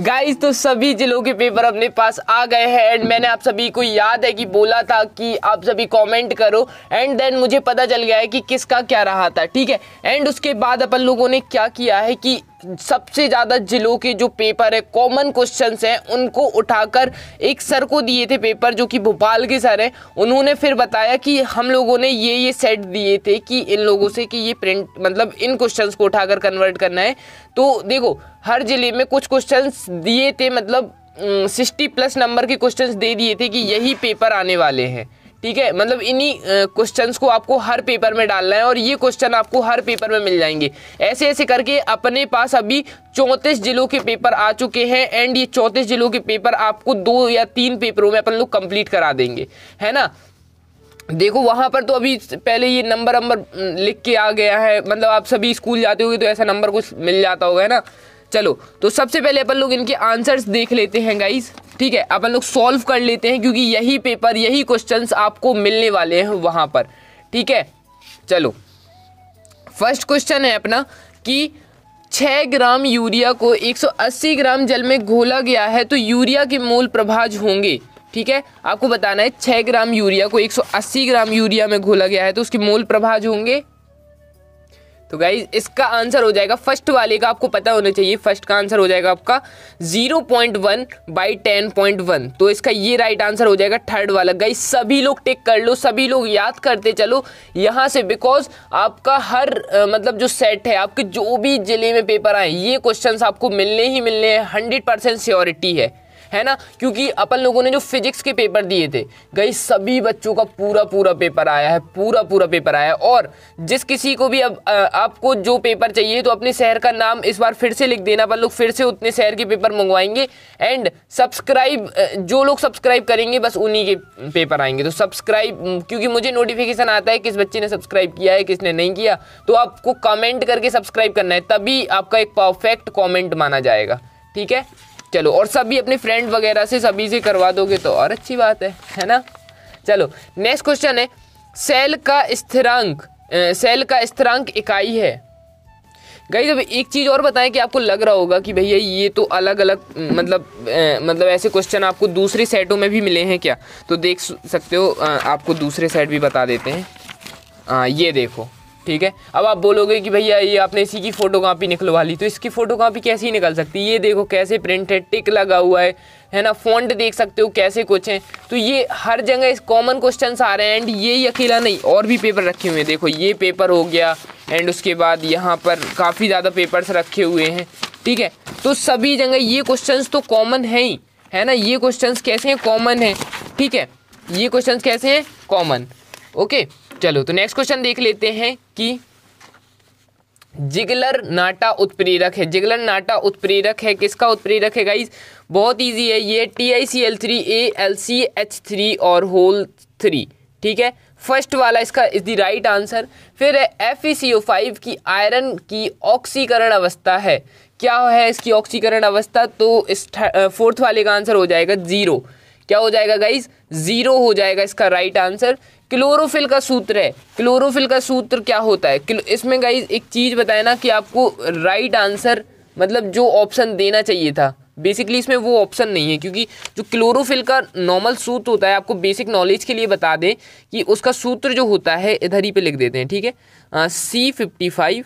Guys तो सभी जिलों के पेपर अपने पास आ गए हैं एंड मैंने आप सभी को याद है कि बोला था कि आप सभी कमेंट करो एंड देन मुझे पता चल गया है कि किसका क्या रहा था ठीक है एंड उसके बाद अपन लोगों ने क्या किया है कि सबसे ज़्यादा जिलों के जो पेपर है कॉमन क्वेश्चन हैं उनको उठाकर एक सर को दिए थे पेपर जो कि भोपाल के सर हैं उन्होंने फिर बताया कि हम लोगों ने ये ये सेट दिए थे कि इन लोगों से कि ये प्रिंट मतलब इन क्वेश्चंस को उठाकर कन्वर्ट करना है तो देखो हर ज़िले में कुछ क्वेश्चंस दिए थे मतलब सिक्सटी प्लस नंबर के क्वेश्चंस दे दिए थे कि यही पेपर आने वाले हैं ठीक है मतलब इन्हीं क्वेश्चंस को आपको हर पेपर में डालना है और ये क्वेश्चन आपको हर पेपर में मिल जाएंगे ऐसे ऐसे करके अपने पास अभी चौंतीस जिलों के पेपर आ चुके हैं एंड ये चौंतीस जिलों के पेपर आपको दो या तीन पेपरों में अपन लोग कंप्लीट करा देंगे है ना देखो वहाँ पर तो अभी पहले ये नंबर नंबर लिख के आ गया है मतलब आप सभी स्कूल जाते होगे तो ऐसा नंबर कुछ मिल जाता होगा है ना चलो तो सबसे पहले अपन लोग इनके आंसर्स देख लेते हैं गाइज ठीक है अपन लोग सॉल्व कर लेते हैं क्योंकि यही पेपर यही क्वेश्चन आपको मिलने वाले हैं वहां पर ठीक है चलो फर्स्ट क्वेश्चन है अपना कि 6 ग्राम यूरिया को 180 ग्राम जल में घोला गया है तो यूरिया के मूल प्रभाज होंगे ठीक है आपको बताना है 6 ग्राम यूरिया को 180 ग्राम यूरिया में घोला गया है तो उसके मूल प्रभाज होंगे तो गाइज इसका आंसर हो जाएगा फर्स्ट वाले का आपको पता होना चाहिए फर्स्ट का आंसर हो जाएगा आपका 0.1 point one by ten point one तो इसका ये राइट आंसर हो जाएगा थर्ड वाला गाइज सभी लोग टिक कर लो सभी लोग याद करते चलो यहाँ से बिकॉज आपका हर आ, मतलब जो सेट है आपके जो भी जिले में पेपर आए ये क्वेश्चन आपको मिलने ही मिलने हैं हंड्रेड परसेंट है है ना क्योंकि अपन लोगों ने जो फिजिक्स के पेपर दिए थे गई सभी बच्चों का पूरा पूरा पेपर आया है पूरा पूरा पेपर आया है और जिस किसी को भी अब आपको जो पेपर चाहिए तो अपने शहर का नाम इस बार फिर से लिख देना अपन लोग फिर से उतने शहर के पेपर मंगवाएंगे एंड सब्सक्राइब जो लोग सब्सक्राइब करेंगे बस उन्हीं के पेपर आएंगे तो सब्सक्राइब क्योंकि मुझे नोटिफिकेशन आता है किस बच्चे ने सब्सक्राइब किया है किसने नहीं किया तो आपको कमेंट करके सब्सक्राइब करना है तभी आपका एक परफेक्ट कॉमेंट माना जाएगा ठीक है चलो और सभी अपने फ्रेंड वगैरह से सभी से करवा दोगे तो और अच्छी बात है है ना चलो नेक्स्ट क्वेश्चन है सेल का स्थिरांक सेल का स्थिरांक इकाई है गई जब एक चीज़ और बताएं कि आपको लग रहा होगा कि भैया ये तो अलग अलग मतलब मतलब ऐसे क्वेश्चन आपको दूसरे सेटों में भी मिले हैं क्या तो देख सकते हो आपको दूसरे सेट भी बता देते हैं आ, ये देखो ठीक है अब आप बोलोगे कि भैया ये आपने इसी की फ़ोटो कापी निकलवा ली तो इसकी फ़ोटो कापी ही निकल सकती है ये देखो कैसे प्रिंट है टिक लगा हुआ है है ना फॉन्ट देख सकते हो कैसे कुछ हैं तो ये हर जगह इस कॉमन क्वेश्चन आ रहे हैं एंड ये ही अकेला नहीं और भी पेपर रखे हुए हैं देखो ये पेपर हो गया एंड उसके बाद यहाँ पर काफ़ी ज़्यादा पेपर्स रखे हुए हैं ठीक है तो सभी जगह ये क्वेश्चन तो कॉमन है ही है ना ये क्वेश्चन कैसे हैं कॉमन है ठीक है ये क्वेश्चन कैसे हैं कॉमन ओके चलो तो नेक्स्ट क्वेश्चन देख लेते हैं कि जिगलर नाटा उत्प्रेरक है जिगलर नाटा उत्प्रेरक है किसका उत्प्रेरक है गाइज बहुत इजी है ये T I C L three A L C H three और होल थ्री ठीक है फर्स्ट वाला इसका इज द राइट आंसर फिर है F E C O five की आयरन की ऑक्सीकरण अवस्था है क्या है इसकी ऑक्सीकरण अवस्था तो इस फोर्थ वाले का आंसर हो जाएगा ज़ीरो क्या हो जाएगा गाइज ज़ीरो हो जाएगा इसका राइट आंसर क्लोरोफिल का सूत्र है क्लोरोफिल का सूत्र क्या होता है इसमें गाइज एक चीज़ बताए ना कि आपको राइट आंसर मतलब जो ऑप्शन देना चाहिए था बेसिकली इसमें वो ऑप्शन नहीं है क्योंकि जो क्लोरोफिल का नॉर्मल सूत्र होता है आपको बेसिक नॉलेज के लिए बता दें कि उसका सूत्र जो होता है इधर ही पे लिख देते हैं ठीक है सी फिफ्टी फाइव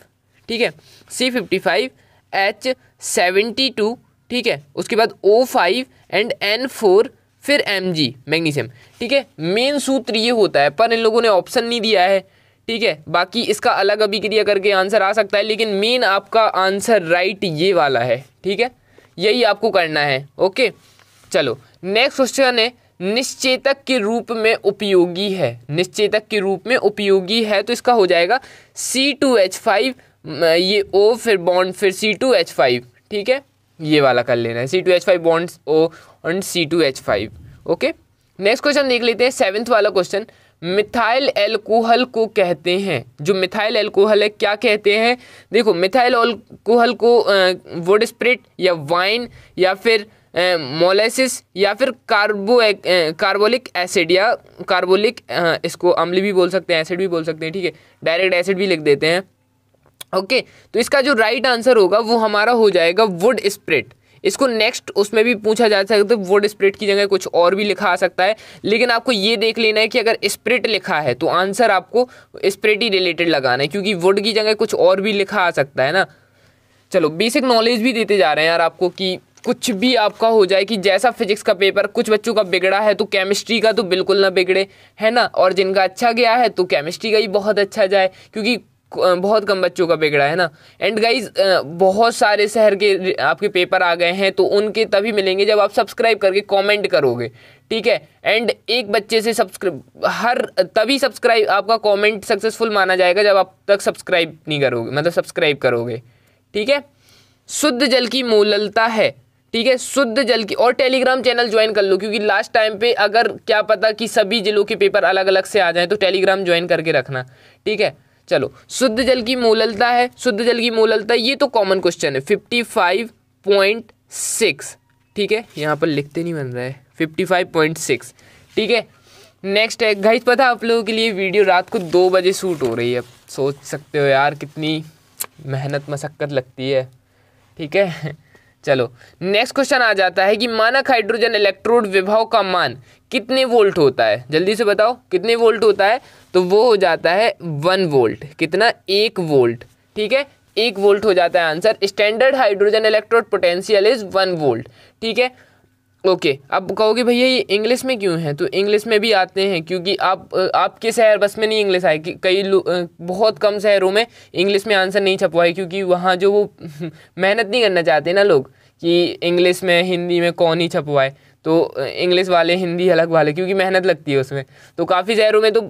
ठीक है C fifty five H seventy two ठीक है उसके बाद O five and N four फिर एम जी मैग्नीशियम ठीक है मेन सूत्र ये होता है पर इन लोगों ने ऑप्शन नहीं दिया है ठीक है बाकी इसका अलग अभिक्रिया करके आंसर आ सकता है लेकिन मेन आपका आंसर राइट ये वाला है ठीक है यही आपको करना है ओके चलो नेक्स्ट क्वेश्चन है निश्चेतक के रूप में उपयोगी है निश्चेतक के रूप में उपयोगी है तो इसका हो जाएगा सी टू एच फाइव ये ओ फिर बॉन्ड फिर सी टू एच फाइव ठीक है ये वाला कर लेना है C two H five bonds O and C two H five okay next question देख लेते हैं सेवन्थ वाला क्वेश्चन मिथाइल एल्कोहल को कहते हैं जो मिथाइल एल्कोहल है क्या कहते हैं देखो मिथाइल एल्कोहल को वुड स्प्रिट या वाइन या फिर मोलेसिस या फिर कार्बो कार्बोलिक एसिड या कार्बोलिक इसको अम्ल भी बोल सकते हैं एसिड भी बोल सकते हैं ठीक है डायरेक्ट एसिड भी लिख देते हैं ओके okay, तो इसका जो राइट आंसर होगा वो हमारा हो जाएगा वुड स्प्रिट इसको नेक्स्ट उसमें भी पूछा जा सकता है वुड तो स्प्रिट की जगह कुछ और भी लिखा आ सकता है लेकिन आपको ये देख लेना है कि अगर स्प्रिट लिखा है तो आंसर आपको स्प्रिट ही रिलेटेड लगाना है क्योंकि वुड की जगह कुछ और भी लिखा आ सकता है ना चलो बेसिक नॉलेज भी देते जा रहे हैं यार आपको कि कुछ भी आपका हो जाए कि जैसा फिजिक्स का पेपर कुछ बच्चों का बिगड़ा है तो केमिस्ट्री का तो बिल्कुल ना बिगड़े है ना और जिनका अच्छा गया है तो केमिस्ट्री का ही बहुत अच्छा जाए क्योंकि बहुत कम बच्चों का बिगड़ा है ना एंड गाइज बहुत सारे शहर के आपके पेपर आ गए हैं तो उनके तभी मिलेंगे जब आप सब्सक्राइब करके कमेंट करोगे ठीक है एंड एक बच्चे से सब्सक्राइब हर तभी सब्सक्राइब आपका कमेंट सक्सेसफुल माना जाएगा जब आप तक सब्सक्राइब नहीं करोगे मतलब सब्सक्राइब करोगे ठीक है शुद्ध जल की मूललता है ठीक है शुद्ध जल की और टेलीग्राम चैनल ज्वाइन कर लो क्योंकि लास्ट टाइम पे अगर क्या पता कि सभी जिलों के पेपर अलग अलग से आ जाएं तो टेलीग्राम ज्वाइन करके रखना ठीक है चलो शुद्ध जल की मूललता है शुद्ध जल की मूललता ये तो कॉमन क्वेश्चन है फिफ्टी फाइव पॉइंट सिक्स ठीक है यहाँ पर लिखते नहीं बन रहा है फिफ्टी फाइव पॉइंट सिक्स ठीक है नेक्स्ट है गाइस पता आप लोगों के लिए वीडियो रात को दो बजे शूट हो रही है सोच सकते हो यार कितनी मेहनत मशक्क़त लगती है ठीक है चलो नेक्स्ट क्वेश्चन आ जाता है कि मानक हाइड्रोजन इलेक्ट्रोड विभव का मान कितने वोल्ट होता है जल्दी से बताओ कितने वोल्ट होता है तो वो हो जाता है वन वोल्ट कितना एक वोल्ट ठीक है एक वोल्ट हो जाता है answer standard hydrogen electrode potential is one volt ठीक है ओके अब कहोगे भैया ये इंग्लिश में क्यों है तो इंग्लिश में भी आते हैं क्योंकि आप आपके शहर बस में नहीं इंग्लिश आए कई बहुत कम शहरों में इंग्लिश में आंसर नहीं छपवाए क्योंकि वहाँ जो वो मेहनत नहीं करना चाहते ना लोग कि इंग्लिश में हिंदी में कौन ही छपवाए तो इंग्लिश वाले हिंदी अलग वाले क्योंकि मेहनत लगती है उसमें तो काफ़ी शहरों में तो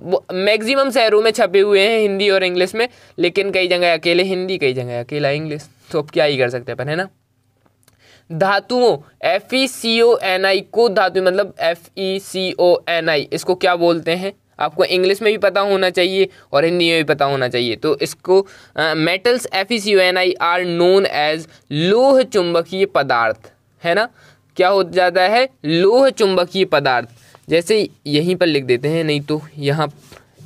मैक्सिमम शहरों में छपे हुए हैं हिंदी और इंग्लिश में लेकिन कई जगह अकेले हिंदी कई जगह अकेला इंग्लिश तो अब क्या ही कर सकते हैं अपन है ना धातुओं F E C O N आई को धातु मतलब F E C O N आई इसको क्या बोलते हैं आपको इंग्लिश में भी पता होना चाहिए और हिंदी में भी पता होना चाहिए तो इसको metals F E C N I R known as लोह चुंबकीय पदार्थ है ना क्या हो जाता है लोह चुंबकीय पदार्थ जैसे यहीं पर लिख देते हैं नहीं तो यहाँ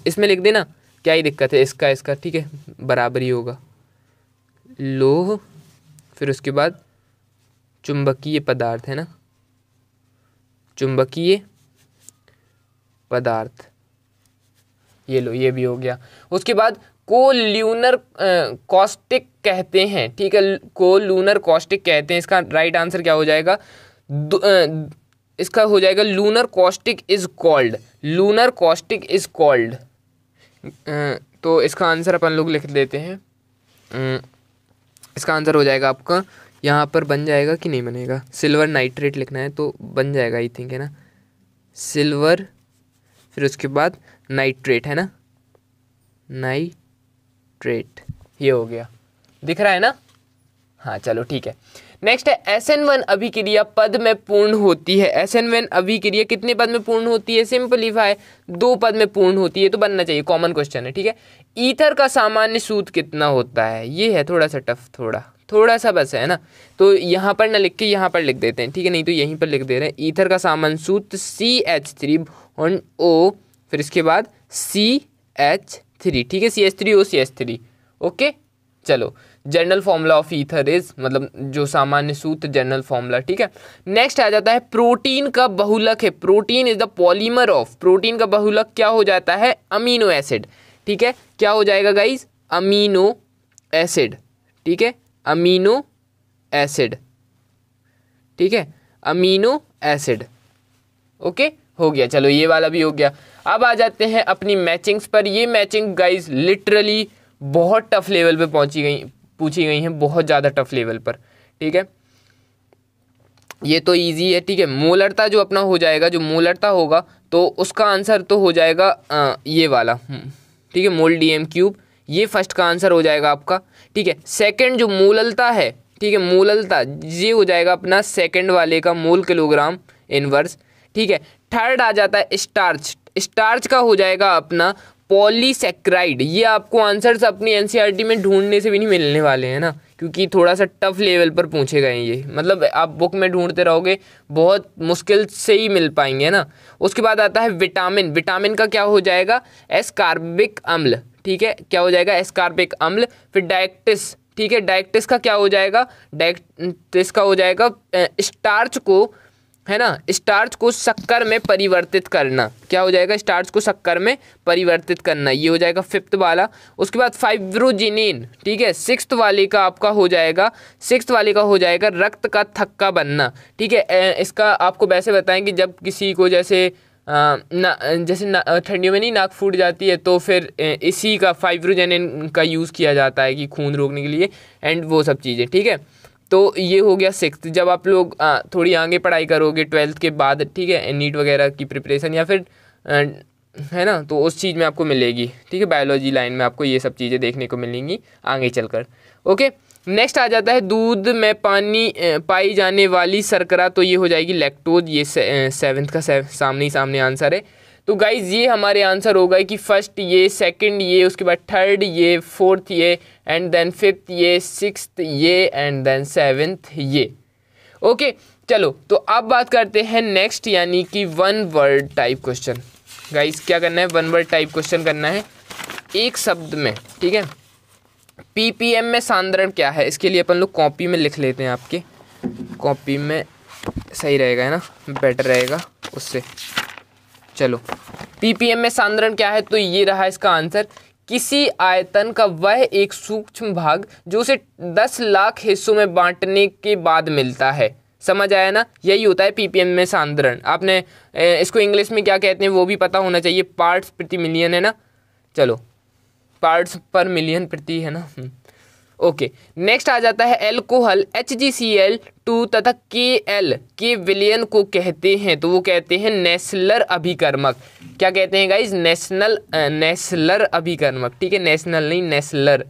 इसमें लिख देना क्या ही दिक्कत है इसका इसका ठीक है बराबर ही होगा लोह फिर उसके बाद चुंबकीय पदार्थ है ना चुंबकीय पदार्थ ये लो ये भी हो गया उसके बाद कोल्यूनर कॉस्टिक कहते हैं ठीक है कोलूनर कॉस्टिक कहते हैं इसका राइट आंसर क्या हो जाएगा इसका हो जाएगा lunar caustic is called lunar caustic is called तो इसका आंसर अपन लोग लिख देते हैं इसका आंसर हो जाएगा आपका यहाँ पर बन जाएगा कि नहीं बनेगा सिल्वर नाइट्रेट लिखना है तो बन जाएगा आई थिंक है ना सिल्वर फिर उसके बाद नाइट्रेट है ना नाइट्रेट ये हो गया दिख रहा है ना हाँ चलो ठीक है नेक्स्ट है एस एन वन अभिक्रिया पद में पूर्ण होती है एस एन वन अभिक्रिया कितने पद में पूर्ण होती है सिंपलीफाई दो पद में पूर्ण होती है तो बनना चाहिए कॉमन क्वेश्चन है ठीक है ईथर का सामान्य सूत कितना होता है ये है थोड़ा सा टफ थोड़ा थोड़ा सा बस है ना तो यहाँ पर ना लिख के यहाँ पर लिख देते हैं ठीक है नहीं तो यहीं पर लिख दे रहे हैं ईथर का सामान्य सूत्र C H three on O फिर इसके बाद सी एच थ्री ठीक है C H three O C H three okay चलो general formula of ether is मतलब जो सामान्य सूत्र जनरल फॉर्मूला ठीक है नेक्स्ट आ जाता है प्रोटीन का बहुलक है protein is the polymer of protein का बहुलक क्या हो जाता है अमीनो एसिड ठीक है क्या हो जाएगा गाइज अमीनो एसिड ठीक है अमीनो एसिड ठीक है अमीनो एसिड ओके हो गया चलो ये वाला भी हो गया अब आ जाते हैं अपनी मैचिंग्स पर ये मैचिंग गाइज लिटरली बहुत टफ लेवल पे पहुंची गई पूछी गई हैं बहुत ज़्यादा टफ लेवल पर ठीक है ये तो इजी है ठीक है मोलरता जो अपना हो जाएगा जो मोलरता होगा तो उसका आंसर तो हो जाएगा आ, ये वाला हम्म। ठीक है मोल डी एम क्यूब ये फर्स्ट का आंसर हो जाएगा आपका ठीक है सेकंड जो मोललता है ठीक है मोललता ये हो जाएगा अपना सेकंड वाले का मोल किलोग्राम इनवर्स ठीक है थर्ड आ जाता है स्टार्च स्टार्च का हो जाएगा अपना पॉलीसेक्राइड ये आपको आंसर्स अपनी एन e में ढूंढने से भी नहीं मिलने वाले हैं ना क्योंकि थोड़ा सा टफ लेवल पर पूछे गए ये मतलब आप बुक में ढूंढते रहोगे बहुत मुश्किल से ही मिल पाएंगे ना उसके बाद आता है विटामिन विटामिन का क्या हो जाएगा एस्कार्बिक अम्ल ठीक है क्या हो जाएगा एस्कार्बिक अम्ल फिर डायक्टिस ठीक है डायक्टिस का क्या हो जाएगा डायक्टिस का हो जाएगा स्टार्च को है ना स्टार्च को शक्कर में परिवर्तित करना क्या हो जाएगा स्टार्च को शक्कर में परिवर्तित करना ये हो जाएगा फिफ्थ वाला उसके बाद फाइब्रोजिनिन ठीक है सिक्स्थ वाले का आपका हो जाएगा सिक्स्थ वाले का हो जाएगा रक्त का थक्का बनना ठीक है इसका आपको वैसे बताएं कि जब किसी को जैसे आ, ना जैसे ठंडियों में नहीं नाक फूट जाती है तो फिर इसी का फाइब्रोजेनिन का यूज़ किया जाता है कि खून रोकने के लिए एंड वो सब चीज़ें ठीक है तो ये हो गया सिक्स जब आप लोग थोड़ी आगे पढ़ाई करोगे ट्वेल्थ के बाद ठीक है नीट e वगैरह की प्रिपरेशन या फिर है ना तो उस चीज़ में आपको मिलेगी ठीक है बायोलॉजी लाइन में आपको ये सब चीज़ें देखने को मिलेंगी आगे चलकर ओके नेक्स्ट आ जाता है दूध में पानी पाई जाने वाली सरकरा तो ये हो जाएगी लैक्टोज ये से, सेवन्थ का से, सामने ही सामने आंसर है तो गाइज़ ये हमारे आंसर होगा कि फ़र्स्ट ये सेकंड ये उसके बाद थर्ड ये फोर्थ ये एंड देन फिफ्थ ये सिक्स ये एंड देन सेवेंथ ये ओके चलो तो अब बात करते हैं नेक्स्ट यानी कि one word type question guys क्या करना है वन वर्ड टाइप क्वेश्चन करना है एक शब्द में ठीक है पीपीएम में सांद्रण क्या है इसके लिए अपन लोग कॉपी में लिख लेते हैं आपके कॉपी में सही रहेगा है ना बेटर रहेगा उससे चलो पीपीएम में सांद्रण क्या है तो ये रहा इसका आंसर किसी आयतन का वह एक सूक्ष्म भाग जो उसे दस लाख हिस्सों में बांटने के बाद मिलता है समझ आया ना यही होता है पीपीएम में सांद्रण आपने इसको इंग्लिश में क्या कहते हैं वो भी पता होना चाहिए पार्ट्स प्रति मिलियन है ना चलो पार्ट्स पर मिलियन प्रति है ना हम्म। ओके नेक्स्ट आ जाता है alcohol H G C L two तथा के एल के विलियन को कहते हैं तो वो कहते हैं नेस्लर अभिकर्मक क्या कहते हैं गाइज नेशनल नेशनलर अभिकर्मक ठीक है नेशनल नहीं नेशनलर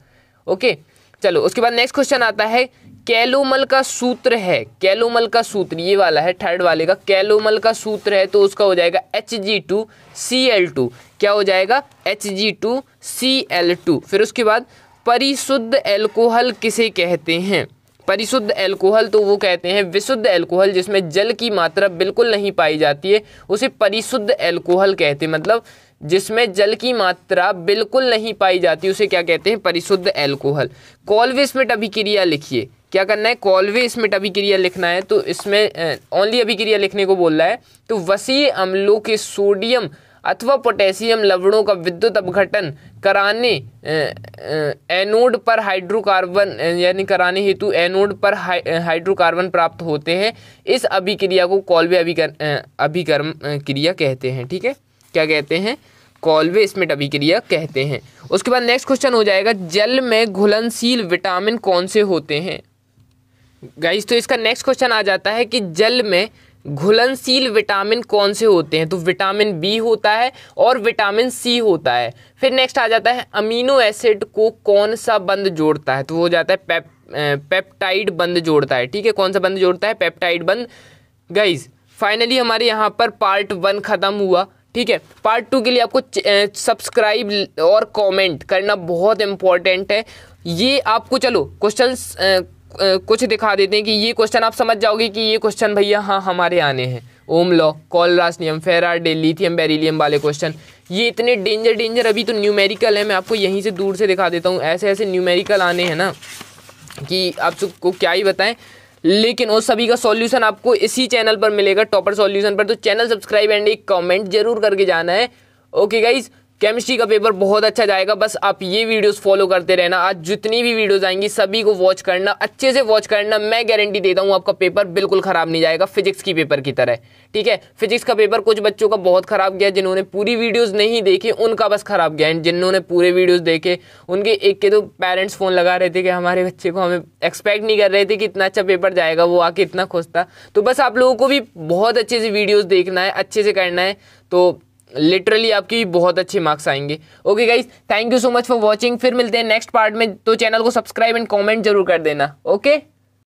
ओके चलो उसके बाद नेक्स्ट क्वेश्चन आता है कैलोमल का सूत्र है कैलोमल का सूत्र ये वाला है थर्ड वाले का कैलोमल का सूत्र है तो उसका हो जाएगा H G two C L two क्या हो जाएगा H G two C L two फिर उसके बाद परिशुद्ध एल्कोहल किसे कहते हैं परिशुद्ध एल्कोहल तो वो कहते हैं विशुद्ध एल्कोहल जिसमें जल की मात्रा बिल्कुल नहीं पाई जाती है उसे परिशुद्ध एल्कोहल कहते हैं मतलब जिसमें जल की मात्रा बिल्कुल नहीं पाई जाती उसे क्या कहते हैं परिशुद्ध एल्कोहल कॉलवे स्मिट अभिक्रिया लिखिए क्या करना है कॉलवे स्मिट अभिक्रिया लिखना है तो इसमें ओनली अभिक्रिया लिखने को बोल रहा है तो वसी अम्लों के सोडियम अथवा पोटेशियम लवणों का विद्युत अपघटन कराने एनोड पर हाइड्रोकार्बन यानी कराने हेतु एनोड पर हाइड्रोकार्बन प्राप्त होते हैं इस अभिक्रिया को कॉलवे अभिकर अभिकर्म क्रिया कहते हैं ठीक है क्या कहते हैं कॉलवे स्मिट अभिक्रिया कहते हैं उसके बाद नेक्स्ट क्वेश्चन हो जाएगा जल में घुलनशील विटामिन कौन से होते हैं गाइस तो इसका नेक्स्ट क्वेश्चन आ जाता है कि जल में घुलनशील विटामिन कौन से होते हैं तो विटामिन बी होता है और विटामिन सी होता है फिर नेक्स्ट आ जाता है अमीनो एसिड को कौन सा बंद जोड़ता है तो वो हो जाता है पेप पेप्टाइड बंद जोड़ता है ठीक है कौन सा बंद जोड़ता है पेप्टाइड बंद गाइज फाइनली हमारे यहाँ पर पार्ट वन ख़त्म हुआ ठीक है पार्ट टू के लिए आपको सब्सक्राइब और कमेंट करना बहुत इम्पॉर्टेंट है ये आपको चलो क्वेश्चंस कुछ दिखा देते हैं कि ये क्वेश्चन आप समझ जाओगे कि ये क्वेश्चन भैया हाँ हमारे आने हैं ओम लॉ कॉलरास नियम फेराडे लिथियम बेरिलियम वाले क्वेश्चन ये इतने डेंजर डेंजर अभी तो न्यूमेरिकल है मैं आपको यहीं से दूर से दिखा देता हूँ ऐसे ऐसे न्यूमेरिकल आने हैं ना कि आप सबको क्या ही बताएं लेकिन उस सभी का सॉल्यूशन आपको इसी चैनल पर मिलेगा टॉपर सॉल्यूशन पर तो चैनल सब्सक्राइब एंड एक कमेंट जरूर करके जाना है ओके गाइज केमिस्ट्री का पेपर बहुत अच्छा जाएगा बस आप ये वीडियोस फॉलो करते रहना आज जितनी भी वीडियोस आएंगी सभी को वॉच करना अच्छे से वॉच करना मैं गारंटी देता हूँ आपका पेपर बिल्कुल ख़राब नहीं जाएगा फिजिक्स की पेपर की तरह ठीक है फिजिक्स का पेपर कुछ बच्चों का बहुत ख़राब गया जिन्होंने पूरी वीडियोज़ नहीं देखी उनका बस ख़राब गया एंड जिन्होंने पूरे वीडियोज़ देखे उनके एक के तो पेरेंट्स फ़ोन लगा रहे थे कि हमारे बच्चे को हमें एक्सपेक्ट नहीं कर रहे थे कि इतना अच्छा पेपर जाएगा वो आके इतना खुश था तो बस आप लोगों को भी बहुत अच्छे से वीडियोज़ देखना है अच्छे से करना है तो लिटरली आपकी बहुत अच्छे मार्क्स आएंगे okay guys thank you so much for watching फिर मिलते हैं नेक्स्ट पार्ट में तो चैनल को सब्सक्राइब एंड कॉमेंट जरूर कर देना ओके okay?